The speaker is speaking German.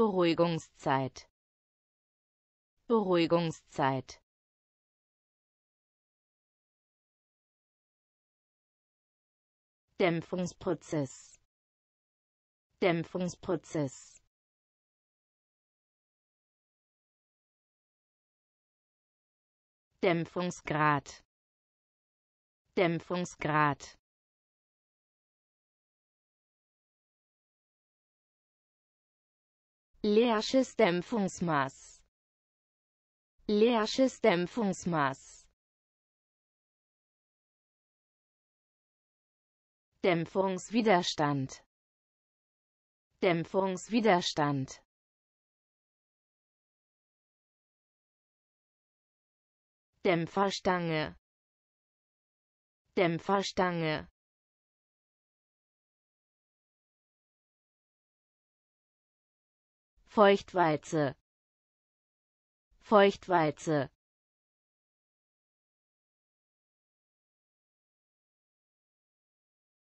Beruhigungszeit Beruhigungszeit Dämpfungsprozess Dämpfungsprozess Dämpfungsgrad Dämpfungsgrad Leersches Dämpfungsmaß. Leersches Dämpfungsmaß. Dämpfungswiderstand. Dämpfungswiderstand. Dämpferstange. Dämpferstange. Feuchtweize Feuchtweize